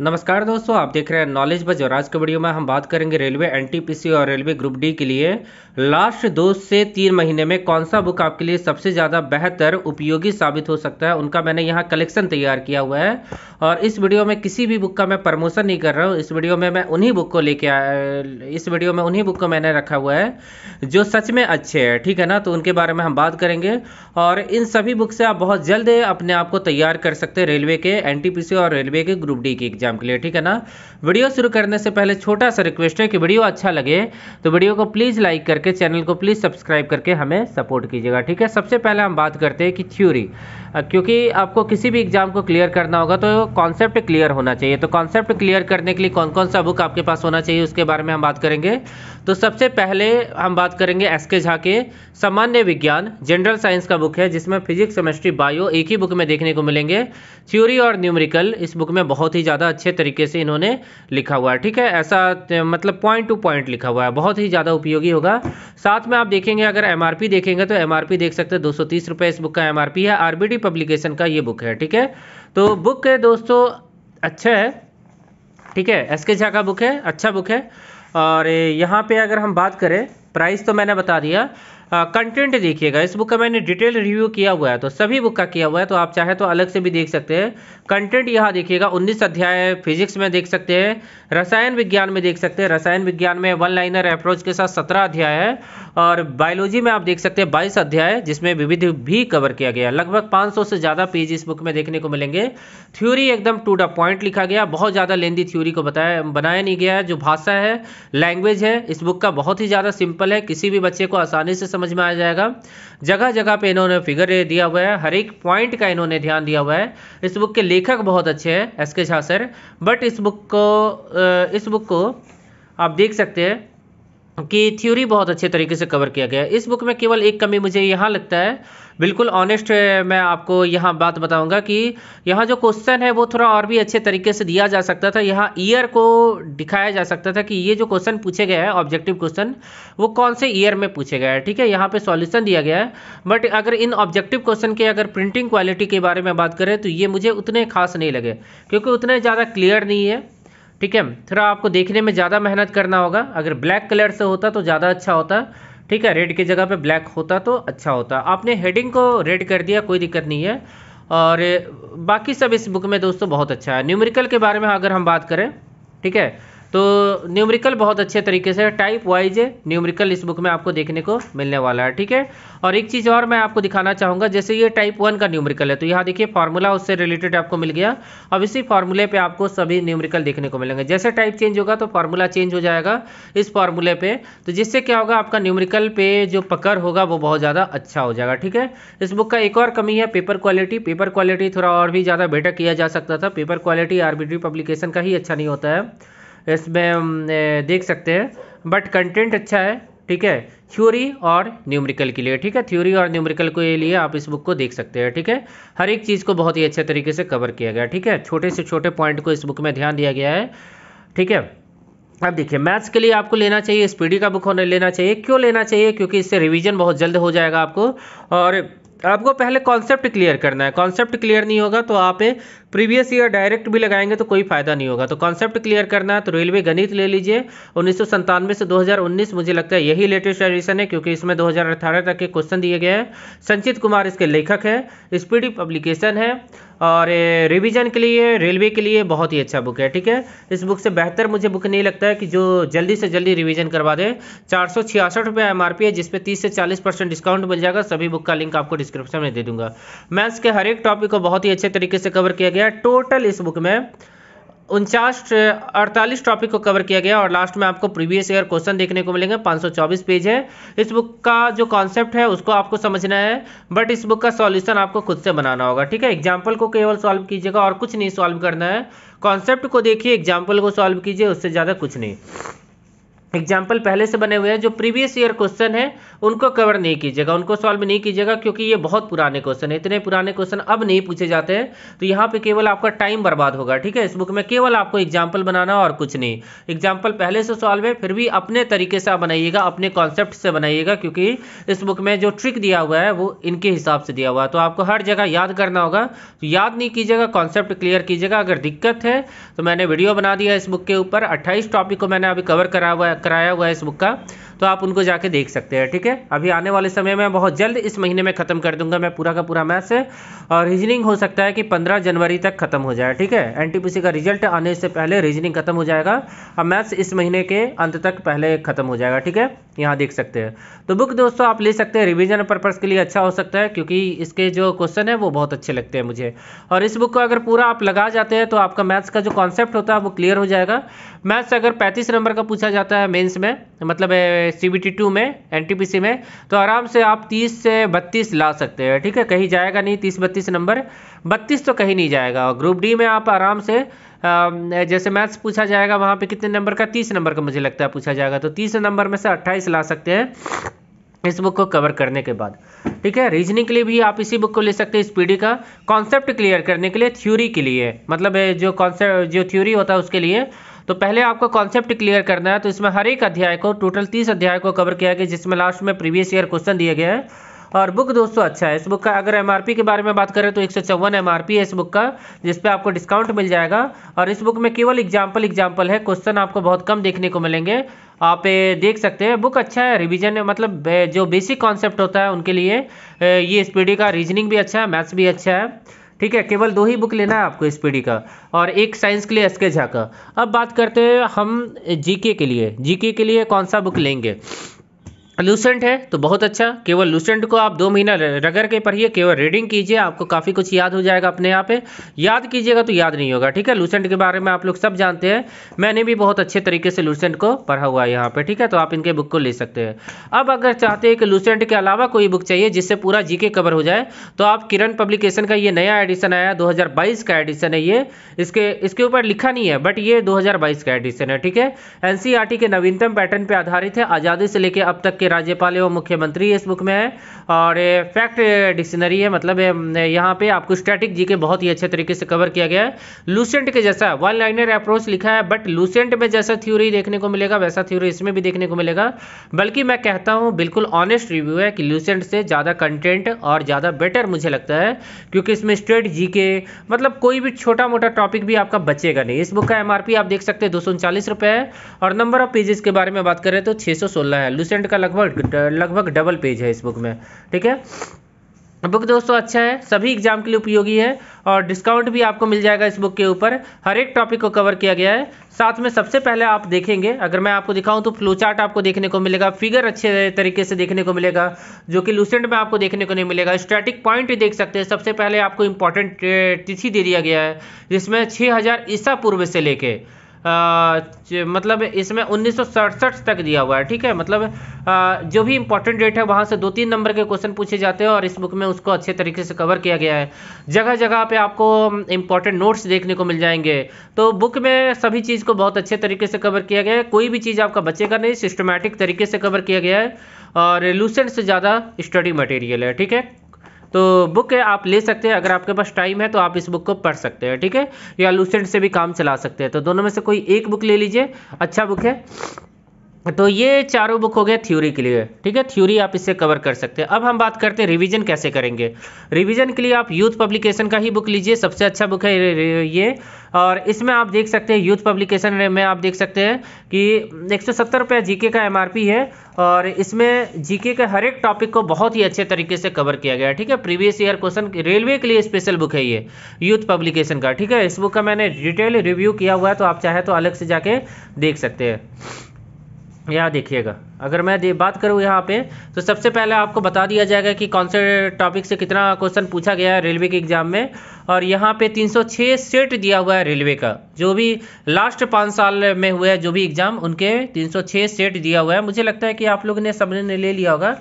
नमस्कार दोस्तों आप देख रहे हैं नॉलेज बज और आज के वीडियो में हम बात करेंगे रेलवे एनटीपीसी और रेलवे ग्रुप डी के लिए लास्ट दो से तीन महीने में कौन सा बुक आपके लिए सबसे ज़्यादा बेहतर उपयोगी साबित हो सकता है उनका मैंने यहाँ कलेक्शन तैयार किया हुआ है और इस वीडियो में किसी भी बुक का मैं प्रमोशन नहीं कर रहा हूँ इस वीडियो में मैं उन्हीं बुक को लेके आया इस वीडियो में उन्हीं बुक को मैंने रखा हुआ है जो सच में अच्छे है ठीक है ना तो उनके बारे में हम बात करेंगे और इन सभी बुक से आप बहुत जल्द अपने आप को तैयार कर सकते हैं रेलवे के एन और रेलवे के ग्रुप डी की एग्जाम के लिए ठीक है ना वीडियो शुरू करने से पहले छोटा सा रिक्वेस्ट है कि वीडियो अच्छा लगे तो वीडियो को प्लीज़ लाइक करके चैनल को प्लीज़ सब्सक्राइब करके हमें सपोर्ट कीजिएगा ठीक है सबसे पहले हम बात करते हैं कि थ्योरी क्योंकि आपको किसी भी एग्जाम को क्लियर करना होगा तो कॉन्सेप्ट क्लियर होना चाहिए तो कॉन्सेप्ट क्लियर करने के लिए कौन कौन सा बुक आपके पास होना चाहिए उसके बारे में हम बात करेंगे तो सबसे पहले हम बात करेंगे एस के झा के सामान्य विज्ञान जनरल साइंस का बुक है जिसमें फिजिक्स केमिस्ट्री बायो एक ही बुक में देखने को मिलेंगे थ्योरी और न्यूमरिकल इस बुक में बहुत ही ज़्यादा अच्छे तरीके से इन्होंने लिखा हुआ है ठीक है ऐसा मतलब पॉइंट टू पॉइंट लिखा हुआ है बहुत ही ज़्यादा उपयोगी होगा साथ में आप देखेंगे अगर एम देखेंगे तो एम देख सकते हैं दो इस बुक का एम है आर पब्लिकेशन का ये बुक है ठीक है तो बुक है दोस्तों अच्छा है ठीक है एस के झा का बुक है अच्छा बुक है और यहाँ पे अगर हम बात करें प्राइस तो मैंने बता दिया कंटेंट हाँ, देखिएगा इस बुक का मैंने डिटेल रिव्यू किया हुआ है तो सभी बुक का किया हुआ है तो आप चाहे तो अलग से भी देख सकते हैं कंटेंट यहाँ देखिएगा 19 अध्याय फिजिक्स में देख सकते हैं रसायन विज्ञान में देख सकते हैं रसायन विज्ञान में वन लाइनर अप्रोच के साथ सत्रह अध्याय है और बायोलॉजी में आप देख सकते हैं बाईस अध्याय जिसमें विविध भी कवर किया गया लगभग पाँच से ज़्यादा पेज इस बुक में देखने को मिलेंगे थ्योरी एकदम टू द पॉइंट लिखा गया बहुत ज़्यादा लेंदी थ्योरी को बताया बनाया नहीं गया है जो भाषा है लैंग्वेज है इस बुक का बहुत ही ज़्यादा सिंपल है किसी भी बच्चे को आसानी से समझ समझ में आ जाएगा जगह जगह पे इन्होंने फिगर दिया हुआ है हर एक पॉइंट का इन्होंने ध्यान दिया हुआ है इस बुक के लेखक बहुत अच्छे हैं S K Jha sir but इस बुक को इस बुक को आप देख सकते हैं की थ्योरी बहुत अच्छे तरीके से कवर किया गया है इस बुक में केवल एक कमी मुझे यहाँ लगता है बिल्कुल ऑनेस्ट मैं आपको यहाँ बात बताऊंगा कि यहाँ जो क्वेश्चन है वो थोड़ा और भी अच्छे तरीके से दिया जा सकता था यहाँ ईयर को दिखाया जा सकता था कि ये जो क्वेश्चन पूछे गए हैं ऑब्जेक्टिव क्वेश्चन वो कौन से ईयर में पूछे गए हैं ठीक है यहाँ पे सॉल्यूशन दिया गया है बट अगर इन ऑब्जेक्टिव क्वेश्चन के अगर प्रिंटिंग क्वालिटी के बारे में बात करें तो ये मुझे उतने खास नहीं लगे क्योंकि उतने ज़्यादा क्लियर नहीं है ठीक है थोड़ा आपको देखने में ज़्यादा मेहनत करना होगा अगर ब्लैक कलर से होता तो ज़्यादा अच्छा होता ठीक है रेड की जगह पे ब्लैक होता तो अच्छा होता आपने हेडिंग को रेड कर दिया कोई दिक्कत नहीं है और बाकी सब इस बुक में दोस्तों बहुत अच्छा है न्यूमेरिकल के बारे में अगर हम बात करें ठीक है तो न्यूमरिकल बहुत अच्छे तरीके से टाइप वाइज न्यूमरिकल इस बुक में आपको देखने को मिलने वाला है ठीक है और एक चीज़ और मैं आपको दिखाना चाहूँगा जैसे ये टाइप वन का न्यूमरिकल है तो यहाँ देखिए फार्मूला उससे रिलेटेड आपको मिल गया अब इसी फार्मूले पर आपको सभी न्यूमरिकल देखने को मिलेंगे जैसे टाइप चेंज होगा तो फार्मूला चेंज हो जाएगा इस फार्मूले पर तो जिससे क्या होगा आपका न्यूमरिकल पे जो पकड़ होगा वो बहुत ज़्यादा अच्छा हो जाएगा ठीक है इस बुक का एक और कमी है पेपर क्वालिटी पेपर क्वालिटी थोड़ा और भी ज़्यादा बेटर किया जा सकता था पेपर क्वालिटी आरबिट्री पब्लिकेशन का ही अच्छा नहीं होता है इसमें देख सकते हैं बट कंटेंट अच्छा है ठीक है थ्योरी और न्यूमेरिकल के लिए ठीक है थ्योरी और न्यूमेरिकल के लिए आप इस बुक को देख सकते हैं ठीक है हर एक चीज़ को बहुत ही अच्छे तरीके से कवर किया गया ठीक है छोटे से छोटे पॉइंट को इस बुक में ध्यान दिया गया है ठीक है अब देखिए मैथ्स के लिए आपको लेना चाहिए स्पीडी का बुक होने लेना चाहिए क्यों लेना चाहिए क्योंकि इससे रिवीजन बहुत जल्द हो जाएगा आपको और आपको पहले कॉन्सेप्ट क्लियर करना है कॉन्सेप्ट क्लियर नहीं होगा तो आप प्रीवियस ईयर डायरेक्ट भी लगाएंगे तो कोई फायदा नहीं होगा तो कॉन्सेप्ट क्लियर करना है तो रेलवे गणित ले लीजिए उन्नीस से 2019 मुझे लगता है यही लेटेस्ट एडिशन है क्योंकि इसमें 2018 तक के क्वेश्चन दिए गए हैं संचित कुमार इसके लेखक है स्पीडी पब्लिकेशन है और रिवीजन के लिए रेलवे के लिए बहुत ही अच्छा बुक है ठीक है इस बुक से बेहतर मुझे बुक नहीं लगता है कि जो जल्दी से जल्दी रिवीजन करवा दें चार सौ छियासठ रुपये एम है जिसपे तीस से चालीस परसेंट डिस्काउंट मिल जाएगा सभी बुक का लिंक आपको डिस्क्रिप्शन में दे दूंगा मैथ्स के हर एक टॉपिक को बहुत ही अच्छे तरीके से कवर किया गया है टोटल इस बुक में उनचास अड़तालीस टॉपिक को कवर किया गया और लास्ट में आपको प्रीवियस ईयर क्वेश्चन देखने को मिलेंगे 524 पेज है इस बुक का जो कॉन्सेप्ट है उसको आपको समझना है बट इस बुक का सॉल्यूशन आपको खुद से बनाना होगा ठीक है एग्जाम्पल को केवल सॉल्व कीजिएगा और कुछ नहीं सॉल्व करना है कॉन्सेप्ट को देखिए एग्जाम्पल को सॉल्व कीजिए उससे ज़्यादा कुछ नहीं एग्जाम्पल पहले से बने हुए हैं जो प्रीवियस ईयर क्वेश्चन है उनको कवर नहीं कीजिएगा उनको सॉल्व नहीं कीजिएगा क्योंकि ये बहुत पुराने क्वेश्चन है इतने पुराने क्वेश्चन अब नहीं पूछे जाते हैं तो यहाँ पे केवल आपका टाइम बर्बाद होगा ठीक है इस बुक में केवल आपको एग्जाम्पल बनाना और कुछ नहीं एग्जाम्पल पहले से सॉल्व है फिर भी अपने तरीके से बनाइएगा अपने कॉन्सेप्ट से बनाइएगा क्योंकि इस बुक में जो ट्रिक दिया हुआ है वो इनके हिसाब से दिया हुआ है तो आपको हर जगह याद करना होगा तो याद नहीं कीजिएगा कॉन्सेप्ट क्लियर कीजिएगा अगर दिक्कत है तो मैंने वीडियो बना दिया इस बुक के ऊपर अट्ठाईस टॉपिक को मैंने अभी कवर करा हुआ है कराया हुआ है इस बुक का तो आप उनको जाके देख सकते हैं ठीक है अभी आने वाले समय में बहुत जल्द इस महीने में ख़त्म कर दूंगा मैं पूरा का पूरा मैथ्स और रीजनिंग हो सकता है कि 15 जनवरी तक खत्म हो जाए ठीक है एनटीपीसी का रिजल्ट आने से पहले रीजनिंग खत्म हो जाएगा और मैथ्स इस महीने के अंत तक पहले खत्म हो जाएगा ठीक है यहाँ देख सकते हैं तो बुक दोस्तों आप ले सकते हैं रिविजन पर्पज़ के लिए अच्छा हो सकता है क्योंकि इसके जो क्वेश्चन है वो बहुत अच्छे लगते हैं मुझे और इस बुक को अगर पूरा आप लगा जाते हैं तो आपका मैथ्स का जो कॉन्सेप्ट होता है वो क्लियर हो जाएगा मैथ्स अगर 35 नंबर का पूछा जाता है मेंस में मतलब सी बी टी में एन में तो आराम से आप 30 से 32 ला सकते हैं ठीक है कहीं जाएगा नहीं 30 बत्तीस नंबर 32 तो कहीं नहीं जाएगा और ग्रुप डी में आप आराम से जैसे मैथ्स पूछा जाएगा वहाँ पर कितने नंबर का तीस नंबर का मुझे लगता है पूछा जाएगा तो तीस नंबर में से अट्ठाईस ला सकते हैं इस बुक को कवर करने के बाद ठीक है रीजनिंग के लिए भी आप इसी बुक को ले सकते हैं स्पीडी का कॉन्सेप्ट क्लियर करने के लिए थ्योरी के लिए मतलब जो कॉन्सेप्ट जो थ्योरी होता है उसके लिए तो पहले आपको कॉन्सेप्ट क्लियर करना है तो इसमें हर एक अध्याय को टोटल तीस अध्याय को कवर किया गया जिसमें लास्ट में प्रीवियस ईयर क्वेश्चन दिए गए हैं और बुक दोस्तों अच्छा है इस बुक का अगर एमआरपी के बारे में बात करें तो एक सौ चौवन एम है इस बुक का जिसपे आपको डिस्काउंट मिल जाएगा और इस बुक में केवल एग्जाम्पल एग्जाम्पल है क्वेश्चन आपको बहुत कम देखने को मिलेंगे आप देख सकते हैं बुक अच्छा है रिवीजन मतलब जो बेसिक कॉन्सेप्ट होता है उनके लिए ये स्पीडी का रीजनिंग भी अच्छा है मैथ्स भी अच्छा है ठीक है केवल दो ही बुक लेना है आपको स्पीडी का और एक साइंस के लिए एस के झा का अब बात करते हैं हम जीके के लिए जीके के लिए कौन सा बुक लेंगे लूसेंट है तो बहुत अच्छा केवल लूसेंट को आप दो महीना रगड़ के पढ़िए केवल रीडिंग कीजिए आपको काफ़ी कुछ याद हो जाएगा अपने यहाँ पे याद कीजिएगा तो याद नहीं होगा ठीक है लूसेंट के बारे में आप लोग सब जानते हैं मैंने भी बहुत अच्छे तरीके से लूसेंट को पढ़ा हुआ है यहाँ पे ठीक है तो आप इनके बुक को ले सकते हैं अब अगर चाहते हैं कि लूसेंट के अलावा कोई बुक चाहिए जिससे पूरा जी कवर हो जाए तो आप किरण पब्लिकेशन का ये नया एडिशन आया दो का एडिशन है ये इसके इसके ऊपर लिखा नहीं है बट ये दो का एडिशन है ठीक है एन के नवीनतम पैटर्न पर आधारित है आज़ादी से लेकर अब तक के राज्यपाल एवं मुख्यमंत्री इस बुक में है और ये फैक्ट डिक्शनरी है मतलब यहाँ पे आपको स्टैटिक जी के बहुत ही अच्छे तरीके से कवर किया गया है लूसेंट के जैसा वन लाइनर अप्रोच लिखा है बट लूसेंट में जैसा थ्योरी देखने को मिलेगा वैसा थ्योरी इसमें भी देखने को मिलेगा बल्कि मैं कहता हूँ बिल्कुल ऑनेस्ट रिव्यू है कि लूसेंट से ज़्यादा कंटेंट और ज़्यादा बेटर मुझे लगता है क्योंकि इसमें स्ट्रेट जी मतलब कोई भी छोटा मोटा टॉपिक भी आपका बचेगा नहीं इस बुक का एम आप देख सकते हैं दो है और नंबर ऑफ पेजेस के बारे में बात करें तो छः है लूसेंट का लगभग लगभग डबल पेज है इस बुक में ठीक है बुक दोस्तों अच्छा है सभी एग्जाम के लिए उपयोगी है और डिस्काउंट भी आपको मिल जाएगा इस बुक के ऊपर हर एक टॉपिक को कवर किया गया है साथ में सबसे पहले आप देखेंगे अगर मैं आपको दिखाऊं तो फ्लो चार्ट आपको देखने को मिलेगा फिगर अच्छे तरीके से देखने को मिलेगा जो कि लूसेंट में आपको देखने को नहीं मिलेगा स्ट्रेटिक पॉइंट देख सकते हैं सबसे पहले आपको इंपॉर्टेंट तिथि दे दिया गया है जिसमें छः ईसा पूर्व से लेके आ, मतलब इसमें उन्नीस तक दिया हुआ है ठीक है मतलब आ, जो भी इंपॉर्टेंट डेट है वहाँ से दो तीन नंबर के क्वेश्चन पूछे जाते हैं और इस बुक में उसको अच्छे तरीके से कवर किया गया है जगह जगह पे आपको इंपॉर्टेंट नोट्स देखने को मिल जाएंगे तो बुक में सभी चीज़ को बहुत अच्छे तरीके से कवर किया गया है कोई भी चीज़ आपका बचेगा नहीं सिस्टमेटिक तरीके से कवर किया गया है और लूसेंट से ज़्यादा स्टडी मटेरियल है ठीक है तो बुक है आप ले सकते हैं अगर आपके पास टाइम है तो आप इस बुक को पढ़ सकते हैं ठीक है या लूसेंट से भी काम चला सकते हैं तो दोनों में से कोई एक बुक ले लीजिए अच्छा बुक है तो ये चारों बुक हो गया थ्योरी के लिए ठीक है थ्योरी आप इससे कवर कर सकते हैं अब हम बात करते हैं रिवीजन कैसे करेंगे रिवीजन के लिए आप यूथ पब्लिकेशन का ही बुक लीजिए सबसे अच्छा बुक है ये और इसमें आप देख सकते हैं यूथ पब्लिकेशन में आप देख सकते हैं कि एक सौ सत्तर रुपया जी का एम है और इसमें जीके के हर एक टॉपिक को बहुत ही अच्छे तरीके से कवर किया गया है ठीक है प्रीवियस ईयर क्वेश्चन रेलवे के लिए स्पेशल बुक है ये यूथ पब्लिकेशन का ठीक है इस बुक का मैंने डिटेल रिव्यू किया हुआ है तो आप चाहे तो अलग से जाके देख सकते हैं यहाँ देखिएगा अगर मैं दे, बात करूँ यहाँ पे तो सबसे पहले आपको बता दिया जाएगा कि कौन से टॉपिक से कितना क्वेश्चन पूछा गया है रेलवे के एग्ज़ाम में और यहाँ पे 306 सेट दिया हुआ है रेलवे का जो भी लास्ट पाँच साल में हुए जो भी एग्ज़ाम उनके 306 सेट दिया हुआ है मुझे लगता है कि आप लोग ने सबने ले लिया होगा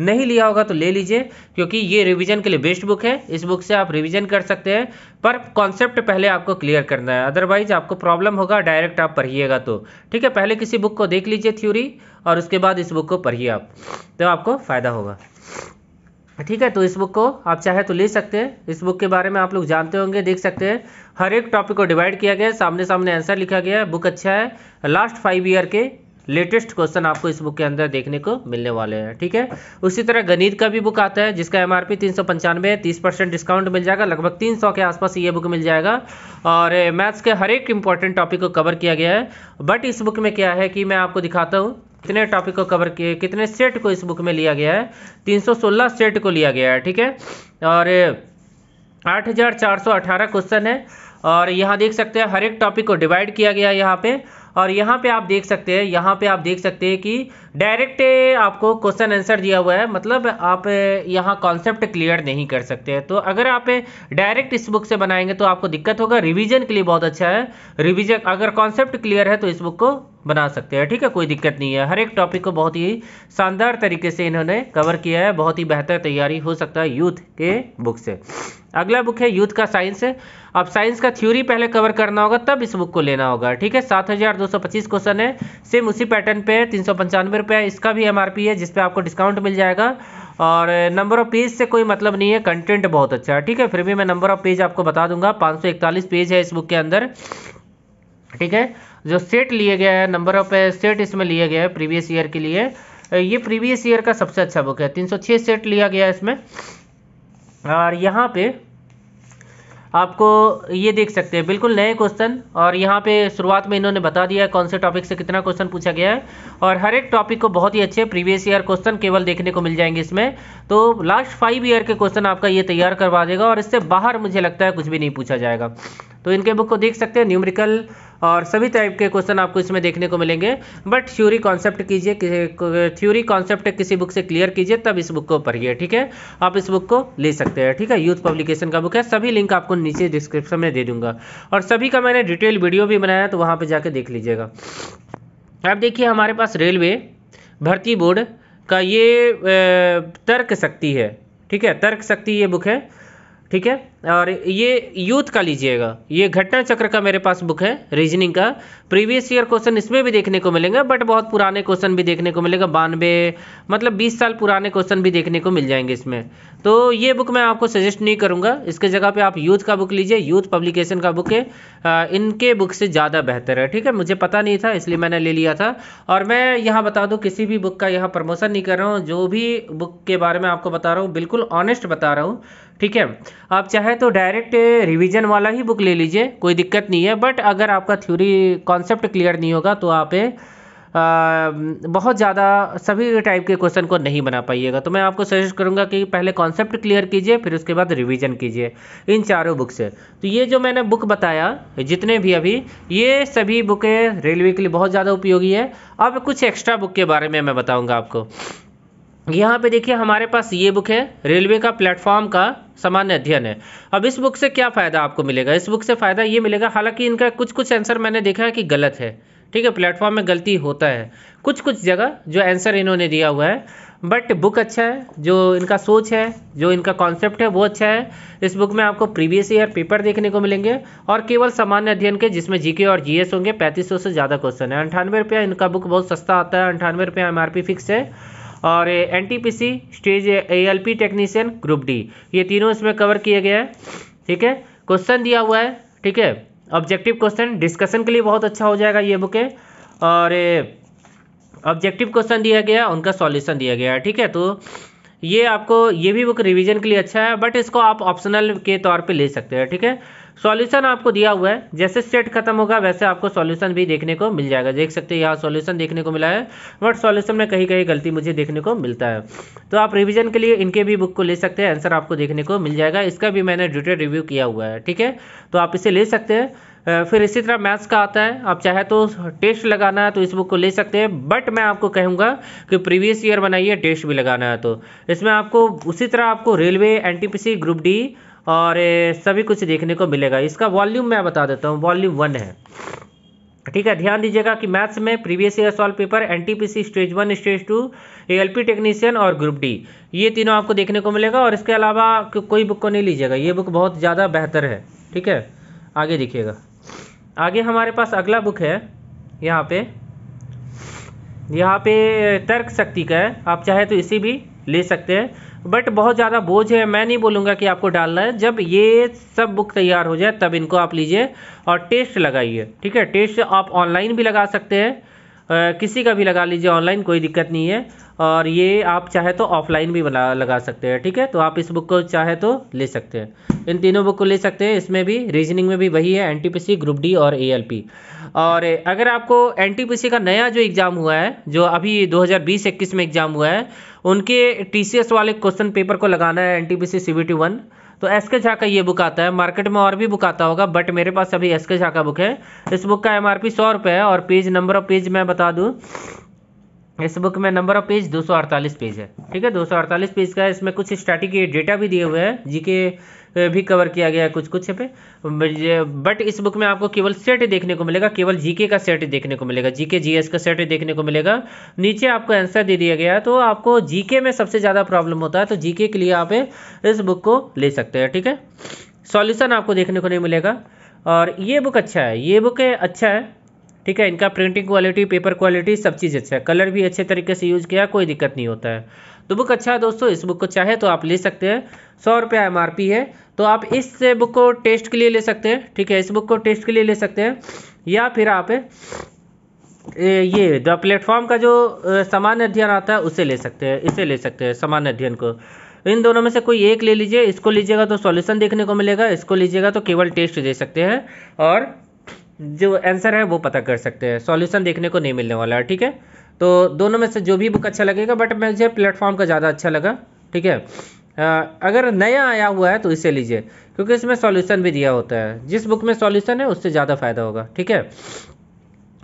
नहीं लिया होगा तो ले लीजिए क्योंकि ये रिविजन के लिए बेस्ट बुक है इस बुक से आप रिविजन कर सकते हैं पर कॉन्सेप्ट पहले आपको क्लियर करना है अदरवाइज आपको प्रॉब्लम होगा डायरेक्ट आप पढ़िएगा तो ठीक है पहले किसी बुक को देख लीजिए थ्योरी और उसके बाद इस बुक को पढ़िए आप तो आपको फ़ायदा होगा ठीक है तो इस बुक को आप चाहे तो ले सकते हैं इस बुक के बारे में आप लोग जानते होंगे देख सकते हैं हर एक टॉपिक को डिवाइड किया गया है सामने सामने आंसर लिखा गया है बुक अच्छा है लास्ट फाइव ईयर के लेटेस्ट क्वेश्चन आपको इस बुक के अंदर देखने को मिलने वाले हैं ठीक है उसी तरह गणित का भी बुक आता है जिसका एम आर पी तीन सौ पंचानवे है तीस परसेंट डिस्काउंट मिल जाएगा लगभग तीन सौ के आसपास ये बुक मिल जाएगा और मैथ्स के हर एक इंपॉर्टेंट टॉपिक को कवर किया गया है बट इस बुक में क्या है कि मैं आपको दिखाता हूँ कितने टॉपिक को कवर किए कितने सेट को इस बुक में लिया गया है सोलह सेट को लिया गया है ठीक है और अठारह क्वेश्चन है और यहाँ देख सकते हैं हर एक टॉपिक को डिवाइड किया गया है यहाँ पे और यहाँ पे आप देख सकते हैं यहाँ पे आप देख सकते हैं कि डायरेक्ट आपको क्वेश्चन आंसर दिया हुआ है मतलब आप यहाँ कॉन्सेप्ट क्लियर नहीं कर सकते हैं तो अगर आप डायरेक्ट इस बुक से बनाएंगे तो आपको दिक्कत होगा रिवीजन के लिए बहुत अच्छा है रिवीजन अगर कॉन्सेप्ट क्लियर है तो इस बुक को बना सकते हैं ठीक है कोई दिक्कत नहीं है हर एक टॉपिक को बहुत ही शानदार तरीके से इन्होंने कवर किया है बहुत ही बेहतर तैयारी हो सकता है यूथ के बुक से अगला बुक है यूथ का साइंस अब साइंस का थ्योरी पहले कवर करना होगा तब इस बुक को लेना होगा ठीक है सात क्वेश्चन है सेम उसी पैटर्न पे तीन सौ पंचानवे नब्बे रुपया इसका भी एम है जिस पर आपको डिस्काउंट मिल जाएगा और नंबर ऑफ़ पेज से कोई मतलब नहीं है कंटेंट बहुत अच्छा है ठीक है फिर भी मैं नंबर ऑफ़ पेज आपको बता दूंगा 541 पेज है इस बुक के अंदर ठीक है जो सेट लिए गया है नंबर ऑफ सेट इसमें लिया गया है प्रीवियस ईयर के लिए ये प्रीवियस ईयर का सबसे अच्छा बुक है 306 सेट लिया गया है इसमें और यहाँ पे आपको ये देख सकते हैं बिल्कुल नए क्वेश्चन और यहाँ पे शुरुआत में इन्होंने बता दिया है कौन से टॉपिक से कितना क्वेश्चन पूछा गया है और हर एक टॉपिक को बहुत ही अच्छे प्रीवियस ईयर क्वेश्चन केवल देखने को मिल जाएंगे इसमें तो लास्ट फाइव ईयर के क्वेश्चन आपका ये तैयार करवा देगा और इससे बाहर मुझे लगता है कुछ भी नहीं पूछा जाएगा तो इनके बुक को देख सकते हैं न्यूमरिकल और सभी टाइप के क्वेश्चन आपको इसमें देखने को मिलेंगे बट थ्योरी कॉन्सेप्ट कीजिए थ्योरी कॉन्सेप्ट किसी बुक से क्लियर कीजिए तब इस बुक को पढ़िए ठीक है आप इस बुक को ले सकते हैं ठीक है यूथ पब्लिकेशन का बुक है सभी लिंक आपको नीचे डिस्क्रिप्शन में दे दूंगा और सभी का मैंने डिटेल वीडियो भी बनाया तो वहाँ पर जाके देख लीजिएगा अब देखिए हमारे पास रेलवे भर्ती बोर्ड का ये तर्क शक्ति है ठीक है तर्क शक्ति ये बुक है ठीक है और ये यूथ का लीजिएगा ये घटना चक्र का मेरे पास बुक है रीजनिंग का प्रीवियस ईयर क्वेश्चन इसमें भी देखने को मिलेंगे बट बहुत पुराने क्वेश्चन भी देखने को मिलेगा बानवे मतलब बीस साल पुराने क्वेश्चन भी देखने को मिल जाएंगे इसमें तो ये बुक मैं आपको सजेस्ट नहीं करूँगा इसके जगह पर आप यूथ का बुक लीजिए यूथ पब्लिकेशन का बुक है आ, इनके बुक से ज़्यादा बेहतर है ठीक है मुझे पता नहीं था इसलिए मैंने ले लिया था और मैं यहाँ बता दूँ किसी भी बुक का यहाँ प्रमोशन नहीं कर रहा हूँ जो भी बुक के बारे में आपको बता रहा हूँ बिल्कुल ऑनेस्ट बता रहा हूँ ठीक है आप चाहे तो डायरेक्ट रिवीजन वाला ही बुक ले लीजिए कोई दिक्कत नहीं है बट अगर आपका थ्योरी कॉन्सेप्ट क्लियर नहीं होगा तो आप आ, बहुत ज़्यादा सभी टाइप के क्वेश्चन को नहीं बना पाइएगा तो मैं आपको सजेस्ट करूँगा कि पहले कॉन्सेप्ट क्लियर कीजिए फिर उसके बाद रिवीजन कीजिए इन चारों बुक से तो ये जो मैंने बुक बताया जितने भी अभी ये सभी बुकें रेलवे के लिए बहुत ज़्यादा उपयोगी है अब कुछ एक्स्ट्रा बुक के बारे में मैं बताऊँगा आपको यहाँ पे देखिए हमारे पास ये बुक है रेलवे का प्लेटफॉर्म का सामान्य अध्ययन है अब इस बुक से क्या फ़ायदा आपको मिलेगा इस बुक से फ़ायदा ये मिलेगा हालांकि इनका कुछ कुछ आंसर मैंने देखा है कि गलत है ठीक है प्लेटफॉर्म में गलती होता है कुछ कुछ जगह जो आंसर इन्होंने दिया हुआ है बट बुक अच्छा है जो इनका सोच है जो इनका कॉन्सेप्ट है वो अच्छा है इस बुक में आपको प्रीवियस ईयर पेपर देखने को मिलेंगे और केवल सामान्य अध्ययन के जिसमें जीके और जीएस होंगे पैंतीस से ज़्यादा क्वेश्चन है अंठानवे रुपया इनका बुक बहुत सस्ता आता है अंठानवे रुपया एम फिक्स है और C stage ALP technician group D ये तीनों इसमें कवर किया गया है ठीक है क्वेश्चन दिया हुआ है ठीक है ऑब्जेक्टिव क्वेश्चन डिस्कशन के लिए बहुत अच्छा हो जाएगा ये बुक है और ऑब्जेक्टिव क्वेश्चन दिया गया उनका सॉल्यूशन दिया गया है ठीक है तो ये आपको ये भी बुक रिवीजन के लिए अच्छा है बट इसको आप ऑप्शनल के तौर पे ले सकते हैं ठीक है सॉल्यूशन आपको दिया हुआ है जैसे सेट खत्म होगा वैसे आपको सॉल्यूशन भी देखने को मिल जाएगा देख सकते हैं यहाँ सॉल्यूशन देखने को मिला है बट सॉल्यूशन में कहीं कहीं गलती मुझे देखने को मिलता है तो आप रिविजन के लिए इनके भी बुक को ले सकते हैं आंसर आपको देखने को मिल जाएगा इसका भी मैंने डिटेल रिव्यू किया हुआ है ठीक है तो आप इसे ले सकते हैं फिर इसी तरह मैथ्स का आता है आप चाहे तो टेस्ट लगाना है तो इस बुक को ले सकते हैं बट मैं आपको कहूँगा कि प्रीवियस ईयर बनाइए टेस्ट भी लगाना है तो इसमें आपको उसी तरह आपको रेलवे एनटीपीसी ग्रुप डी और सभी कुछ देखने को मिलेगा इसका वॉल्यूम मैं बता देता हूँ वॉल्यूम वन है ठीक है ध्यान दीजिएगा कि मैथ्स में previous year solve paper NTPC stage one stage two ALP technician और ग्रुप डी ये तीनों आपको देखने को मिलेगा और इसके अलावा को, कोई बुक को नहीं लीजिएगा ये बुक बहुत ज़्यादा बेहतर है ठीक है आगे देखिएगा आगे हमारे पास अगला बुक है यहाँ पे यहाँ पे तर्क शक्ति का है आप चाहे तो इसी भी ले सकते हैं बट बहुत ज़्यादा बोझ है मैं नहीं बोलूँगा कि आपको डालना है जब ये सब बुक तैयार हो जाए तब इनको आप लीजिए और टेस्ट लगाइए ठीक है टेस्ट आप ऑनलाइन भी लगा सकते हैं किसी का भी लगा लीजिए ऑनलाइन कोई दिक्कत नहीं है और ये आप चाहे तो ऑफलाइन भी बना लगा सकते हैं ठीक है तो आप इस बुक को चाहे तो ले सकते हैं इन तीनों बुक को ले सकते हैं इसमें भी रीजनिंग में भी वही है एन ग्रुप डी और ए और अगर आपको एन का नया जो एग्ज़ाम हुआ है जो अभी दो हज़ार में एग्ज़ाम हुआ है उनके टी वाले क्वेश्चन पेपर को लगाना है एन एनटीपीसी टी वन तो एस के झा का ये बुक आता है मार्केट में और भी बुक आता होगा बट मेरे पास अभी एस के झा का बुक है इस बुक का एम आर पी सौ रुपये है और पेज नंबर ऑफ पेज मैं बता दूँ इस बुक में नंबर ऑफ पेज अड़तालीस पेज है ठीक है अड़तालीस पेज का है इसमें कुछ स्टैटिक डेटा भी दिए हुए हैं जीके भी कवर किया गया है कुछ कुछ पे बट इस बुक में आपको केवल सेट देखने को मिलेगा केवल जीके का सेट देखने को मिलेगा जीके जीएस का सेट देखने को मिलेगा नीचे आपको आंसर दे दिया गया है तो आपको जीके में सबसे ज़्यादा प्रॉब्लम होता है तो जीके के लिए आप इस बुक को ले सकते हैं ठीक है सॉल्यूशन आपको देखने को नहीं मिलेगा और ये बुक अच्छा है ये बुक अच्छा है ठीक है इनका प्रिंटिंग क्वालिटी पेपर क्वालिटी सब चीज़ अच्छा है कलर भी अच्छे तरीके से यूज़ किया कोई दिक्कत नहीं होता है तो बुक अच्छा है दोस्तों इस बुक को चाहे तो आप ले सकते हैं सौ रुपया एम है तो आप इस बुक को टेस्ट के लिए ले सकते हैं ठीक है इस बुक को टेस्ट के लिए ले सकते हैं या फिर आप ये द प्लेटफॉर्म का जो सामान्य अध्ययन आता है उसे ले सकते हैं इसे ले सकते हैं सामान्य अध्ययन को इन दोनों में से कोई एक ले लीजिए इसको लीजिएगा तो सॉल्यूशन देखने को मिलेगा इसको लीजिएगा तो केवल टेस्ट दे सकते हैं और जो आंसर है वो पता कर सकते हैं सॉल्यूशन देखने को नहीं मिलने वाला है ठीक है तो दोनों में से जो भी बुक अच्छा लगेगा बट मुझे प्लेटफॉर्म का ज़्यादा अच्छा लगा ठीक है अगर नया आया हुआ है तो इसे लीजिए क्योंकि इसमें सॉल्यूशन भी दिया होता है जिस बुक में सॉल्यूशन है उससे ज़्यादा फायदा होगा ठीक है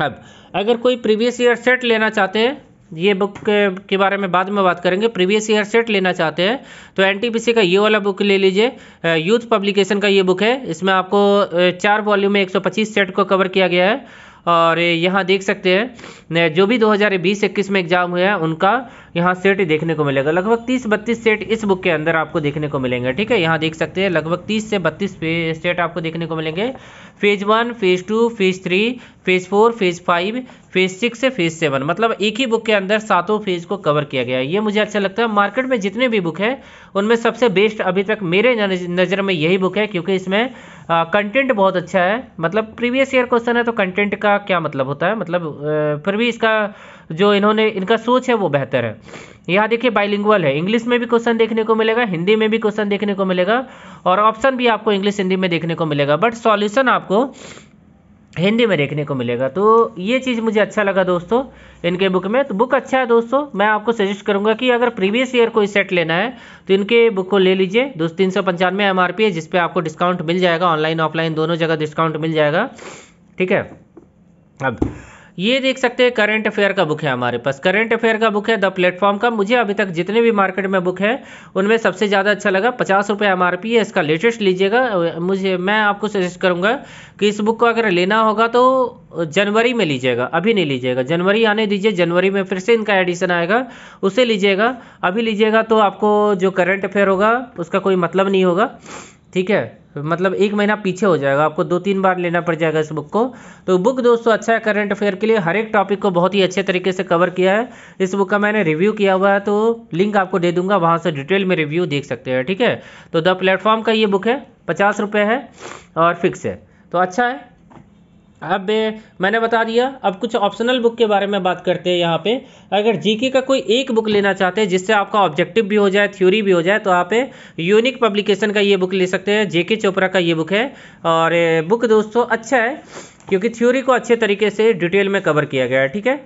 अब अगर कोई प्रीवियस ईयर सेट लेना चाहते हैं ये बुक के बारे में बाद में बात करेंगे प्रीवियस ईयर सेट लेना चाहते हैं तो एनटीपीसी का ये वाला बुक ले लीजिए यूथ पब्लिकेशन का ये बुक है इसमें आपको चार वॉल्यूम में 125 सेट को कवर किया गया है और यहाँ देख सकते हैं जो भी 2020-21 में एग्जाम हुए हैं उनका यहाँ सेट देखने को मिलेगा लगभग 30-32 सेट इस बुक के अंदर आपको देखने को मिलेंगे ठीक है यहाँ देख सकते हैं लगभग 30 से 32 सेट आपको देखने को मिलेंगे phase one phase two phase three phase four phase five phase six से फेज सेवन मतलब एक ही बुक के अंदर सातों फेज को कवर किया गया है ये मुझे अच्छा लगता है मार्केट में जितने भी बुक है उनमें सबसे बेस्ट अभी तक मेरे नज़र में यही बुक है क्योंकि इसमें कंटेंट बहुत अच्छा है मतलब प्रीवियस ईयर क्वेश्चन है तो कंटेंट का क्या मतलब होता है मतलब फिर भी इसका जो इन्होंने इनका सोच है वो बेहतर है यहाँ देखिए बाइलिंगुअल है इंग्लिश में भी क्वेश्चन देखने को मिलेगा हिंदी में भी क्वेश्चन देखने को मिलेगा और ऑप्शन भी आपको इंग्लिश हिंदी में देखने को मिलेगा बट सॉल्यूशन आपको हिंदी में देखने को मिलेगा तो ये चीज़ मुझे अच्छा लगा दोस्तों इनके बुक में तो बुक अच्छा है दोस्तों मैं आपको सजेस्ट करूंगा कि अगर प्रीवियस ईयर कोई सेट लेना है तो इनके बुक को ले लीजिए दोस्त तीन सौ पंचानवे एम आर पी है जिसपे आपको डिस्काउंट मिल जाएगा ऑनलाइन ऑफलाइन दोनों जगह डिस्काउंट मिल जाएगा ठीक है अब ये देख सकते हैं करंट अफेयर का बुक है हमारे पास करंट अफेयर का बुक है द प्लेटफॉर्म का मुझे अभी तक जितने भी मार्केट में बुक है उनमें सबसे ज़्यादा अच्छा लगा पचास रुपये एम आर पी है इसका लेटेस्ट लीजिएगा मुझे मैं आपको सजेस्ट करूँगा कि इस बुक को अगर लेना होगा तो जनवरी में लीजिएगा अभी नहीं लीजिएगा जनवरी आने दीजिए जनवरी में फिर से इनका एडिशन आएगा उसे लीजिएगा अभी लीजिएगा तो आपको जो करंट अफेयर होगा उसका कोई मतलब नहीं होगा ठीक है मतलब एक महीना पीछे हो जाएगा आपको दो तीन बार लेना पड़ जाएगा इस बुक को तो बुक दोस्तों अच्छा है करंट अफेयर के लिए हर एक टॉपिक को बहुत ही अच्छे तरीके से कवर किया है इस बुक का मैंने रिव्यू किया हुआ है तो लिंक आपको दे दूंगा वहाँ से डिटेल में रिव्यू देख सकते हैं ठीक है तो द प्लेटफॉर्म का ये बुक है पचास रुपये है और फिक्स है तो अच्छा है अब मैंने बता दिया अब कुछ ऑप्शनल बुक के बारे में बात करते हैं यहाँ पे अगर जीके का कोई एक बुक लेना चाहते हैं जिससे आपका ऑब्जेक्टिव भी हो जाए थ्योरी भी हो जाए तो आप यूनिक पब्लिकेशन का ये बुक ले सकते हैं जेके चोपड़ा का ये बुक है और बुक दोस्तों अच्छा है क्योंकि थ्योरी को अच्छे तरीके से डिटेल में कवर किया गया है ठीक है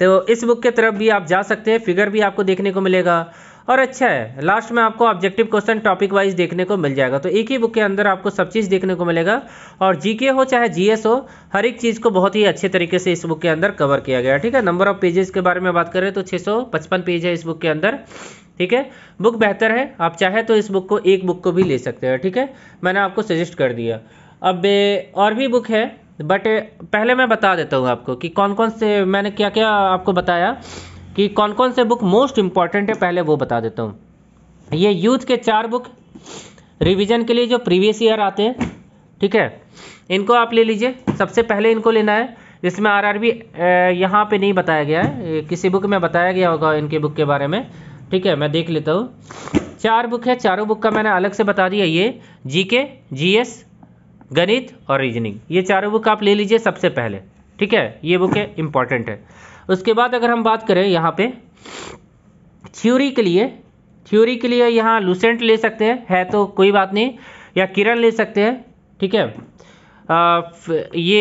तो इस बुक के तरफ भी आप जा सकते हैं फिगर भी आपको देखने को मिलेगा और अच्छा है लास्ट में आपको ऑब्जेक्टिव क्वेश्चन टॉपिक वाइज देखने को मिल जाएगा तो एक ही बुक के अंदर आपको सब चीज़ देखने को मिलेगा और जीके हो चाहे जीएस हो हर एक चीज़ को बहुत ही अच्छे तरीके से इस बुक के अंदर कवर किया गया ठीक है नंबर ऑफ पेजेस के बारे में बात करें तो 655 पेज है इस बुक के अंदर ठीक है बुक बेहतर है आप चाहे तो इस बुक को एक बुक को भी ले सकते हैं ठीक है मैंने आपको सजेस्ट कर दिया अब और भी बुक है बट पहले मैं बता देता हूँ आपको कि कौन कौन से मैंने क्या क्या आपको बताया कि कौन कौन से बुक मोस्ट इम्पॉर्टेंट है पहले वो बता देता हूँ ये यूथ के चार बुक रिवीजन के लिए जो प्रीवियस ईयर आते हैं ठीक है इनको आप ले लीजिए सबसे पहले इनको लेना है इसमें आर आर बी यहाँ पर नहीं बताया गया है किसी बुक में बताया गया होगा इनके बुक के बारे में ठीक है मैं देख लेता हूँ चार बुक है चारों बुक का मैंने अलग से बता दिया ये जी के जी एस गणित और रीजनिंग ये चारों बुक आप ले लीजिए सबसे पहले ठीक है ये बुक है इंपॉर्टेंट है उसके बाद अगर हम बात करें यहाँ पे थ्योरी के लिए थ्योरी के लिए यहाँ लूसेंट ले सकते हैं है तो कोई बात नहीं या किरण ले सकते हैं ठीक है आ, ये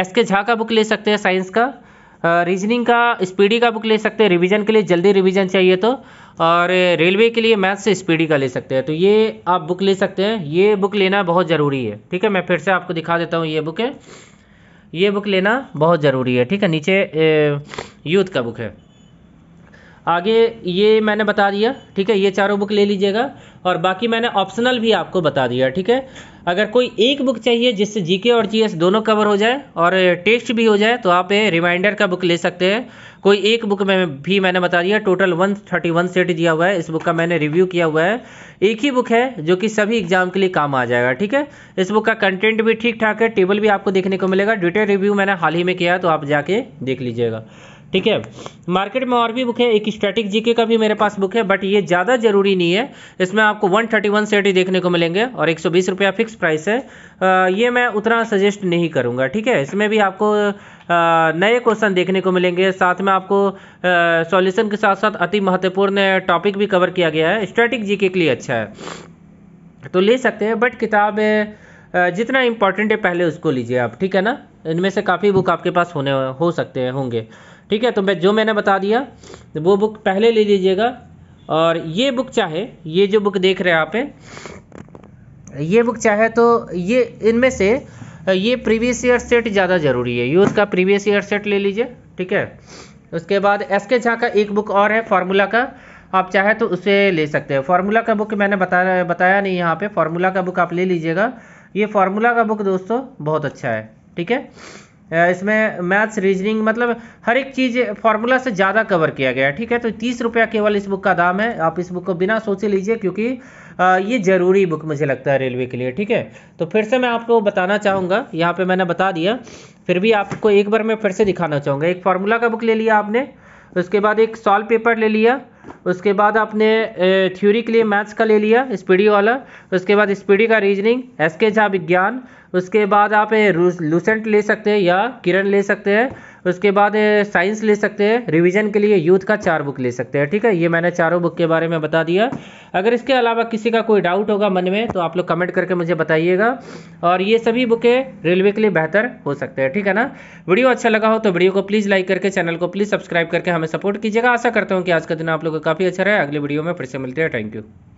एस के झा का बुक ले सकते हैं साइंस का रीजनिंग का स्पीडी का बुक ले सकते हैं रिवीजन के लिए जल्दी रिवीजन चाहिए तो और रेलवे के लिए मैथ्स से स्पीडी का ले सकते हैं तो ये आप बुक ले सकते हैं ये बुक लेना बहुत ज़रूरी है ठीक है मैं फिर से आपको दिखा देता हूँ ये बुक है ये बुक लेना बहुत ज़रूरी है ठीक है नीचे यूथ का बुक है आगे ये मैंने बता दिया ठीक है ये चारों बुक ले लीजिएगा और बाकी मैंने ऑप्शनल भी आपको बता दिया ठीक है अगर कोई एक बुक चाहिए जिससे जीके और जीएस दोनों कवर हो जाए और टेस्ट भी हो जाए तो आप रिमाइंडर का बुक ले सकते हैं कोई एक बुक में भी मैंने बता दिया टोटल 131 सेट दिया हुआ है इस बुक का मैंने रिव्यू किया हुआ है एक ही बुक है जो कि सभी एग्जाम के लिए काम आ जाएगा ठीक है इस बुक का कंटेंट भी ठीक ठाक है टेबल भी आपको देखने को मिलेगा डिटेल रिव्यू मैंने हाल ही में किया तो आप जाके देख लीजिएगा ठीक है मार्केट में और भी बुक है एक स्टैटिक जीके का भी मेरे पास बुक है बट ये ज़्यादा जरूरी नहीं है इसमें आपको 131 सेट ही देखने को मिलेंगे और एक रुपया फिक्स प्राइस है आ, ये मैं उतना सजेस्ट नहीं करूँगा ठीक है इसमें भी आपको आ, नए क्वेश्चन देखने को मिलेंगे साथ में आपको सॉल्यूशन के साथ साथ अति महत्वपूर्ण टॉपिक भी कवर किया गया है स्ट्रेटिक जी के लिए अच्छा है तो ले सकते हैं बट किताब जितना इम्पोर्टेंट है पहले उसको लीजिए आप ठीक है ना इनमें से काफ़ी बुक आपके पास होने हो सकते हैं होंगे ठीक है तो मैं जो मैंने बता दिया तो वो बुक पहले ले लीजिएगा और ये बुक चाहे ये जो बुक देख रहे हैं आप ये बुक चाहे तो ये इनमें से ये प्रीवियस ईयर सेट ज़्यादा ज़रूरी है ये उसका प्रीवियस ईयर सेट ले लीजिए ठीक है उसके बाद एस के झा का एक बुक और है फार्मूला का आप चाहे तो उसे ले सकते हैं फार्मूला का बुक मैंने बताया बताया नहीं यहाँ पे फार्मूला का बुक आप ले लीजिएगा ये फार्मूला का बुक दोस्तों बहुत अच्छा है ठीक है इसमें मैथ्स रीजनिंग मतलब हर एक चीज़ फार्मूला से ज़्यादा कवर किया गया है ठीक है तो तीस रुपया केवल इस बुक का दाम है आप इस बुक को बिना सोचे लीजिए क्योंकि ये ज़रूरी बुक मुझे लगता है रेलवे के लिए ठीक है तो फिर से मैं आपको बताना चाहूँगा यहाँ पर मैंने बता दिया फिर भी आपको एक बार मैं फिर से दिखाना चाहूँगा एक फार्मूला का बुक ले लिया आपने उसके बाद एक सॉल्व पेपर ले लिया उसके बाद आपने थ्योरी के लिए मैथ्स का ले लिया स्पीडी वाला उसके बाद स्पीडी का रीजनिंग एस के झा विज्ञान उसके बाद आप लूसेंट ले सकते हैं या किरण ले सकते हैं उसके बाद साइंस ले सकते हैं रिवीजन के लिए यूथ का चार बुक ले सकते हैं ठीक है ये मैंने चारों बुक के बारे में बता दिया अगर इसके अलावा किसी का कोई डाउट होगा मन में तो आप लोग कमेंट करके मुझे बताइएगा और ये सभी बुकें रेलवे के लिए बेहतर हो सकते हैं ठीक है ना वीडियो अच्छा लगा हो तो वीडियो को प्लीज़ लाइक करके चैनल को प्लीज़ सब्सक्राइब करके हमें सपोर्ट कीजिएगा आशा करता हूँ कि आज का दिन आप लोग का काफ़ी अच्छा रहा अगले वीडियो में फिर से मिलते हैं थैंक यू